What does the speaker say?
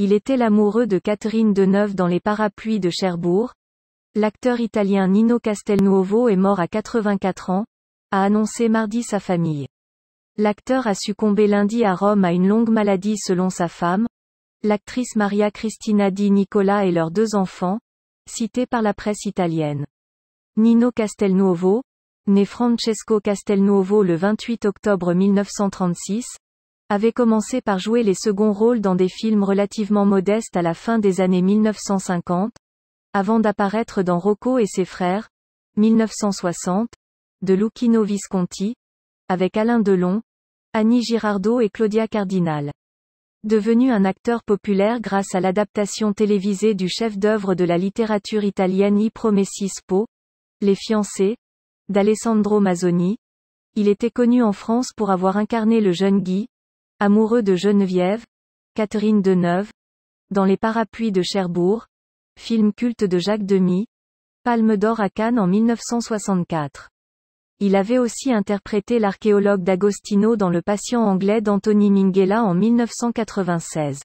Il était l'amoureux de Catherine Deneuve dans Les Parapluies de Cherbourg. L'acteur italien Nino Castelnuovo est mort à 84 ans, a annoncé mardi sa famille. L'acteur a succombé lundi à Rome à une longue maladie selon sa femme, l'actrice Maria Cristina Di Nicola et leurs deux enfants, cités par la presse italienne. Nino Castelnuovo, né Francesco Castelnuovo le 28 octobre 1936, avait commencé par jouer les seconds rôles dans des films relativement modestes à la fin des années 1950, avant d'apparaître dans Rocco et ses frères, 1960, de Lucchino Visconti, avec Alain Delon, Annie Girardot et Claudia Cardinal. Devenu un acteur populaire grâce à l'adaptation télévisée du chef-d'œuvre de la littérature italienne I Promessi Spo, Les Fiancés, d'Alessandro Mazzoni, il était connu en France pour avoir incarné le jeune Guy, Amoureux de Geneviève, Catherine Deneuve, Dans les parapluies de Cherbourg, film culte de Jacques Demy, Palme d'or à Cannes en 1964. Il avait aussi interprété l'archéologue d'Agostino dans Le patient anglais d'Anthony Minghella en 1996.